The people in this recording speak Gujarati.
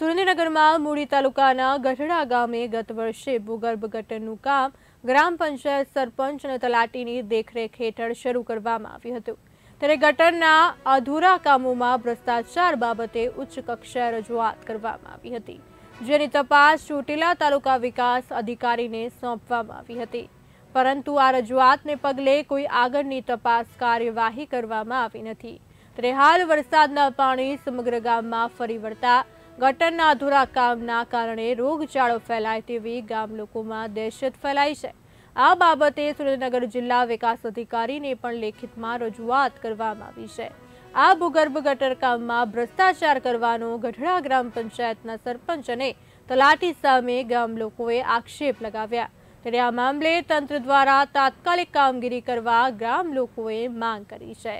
સુરેન્દ્રનગરમાં મૂડી તાલુકાના ગઢડા ગામે ગત વર્ષે ભૂગર્ભ ગટરનું કામ ગ્રામ પંચાયત સરપંચ અને તલાટીની દેખરેખ હેઠળ શરૂ કરવામાં આવ્યું હતું ત્યારે ગટરના અધૂરા કામોમાં ભ્રષ્ટાચાર બાબતે ઉચ્ચ કક્ષાએ રજૂઆત કરવામાં આવી હતી જેની તપાસ ચોટીલા તાલુકા વિકાસ અધિકારીને સોંપવામાં આવી હતી પરંતુ આ રજૂઆતને પગલે કોઈ આગળની તપાસ કાર્યવાહી કરવામાં આવી નથી ત્યારે હાલ વરસાદના પાણી સમગ્ર ગામમાં ફરી વળતા ગટરના અધૂરા કામના કારણે રોગચાળો ફેલાય તેવી ગામ લોકોમાં દહેશત ફેલાઈ છે આ બાબતે સુરેન્દ્રનગર જિલ્લા વિકાસ અધિકારીને પણ લેખિતમાં રજૂઆત કરવામાં આવી છે આ ભૂગર્ભ ગટર કામમાં ભ્રષ્ટાચાર કરવાનો ગઢડા ગ્રામ પંચાયતના સરપંચ અને તલાટી સામે ગામ લોકોએ આક્ષેપ લગાવ્યા ત્યારે આ મામલે તંત્ર દ્વારા તાત્કાલિક કામગીરી કરવા ગ્રામ લોકોએ માંગ કરી છે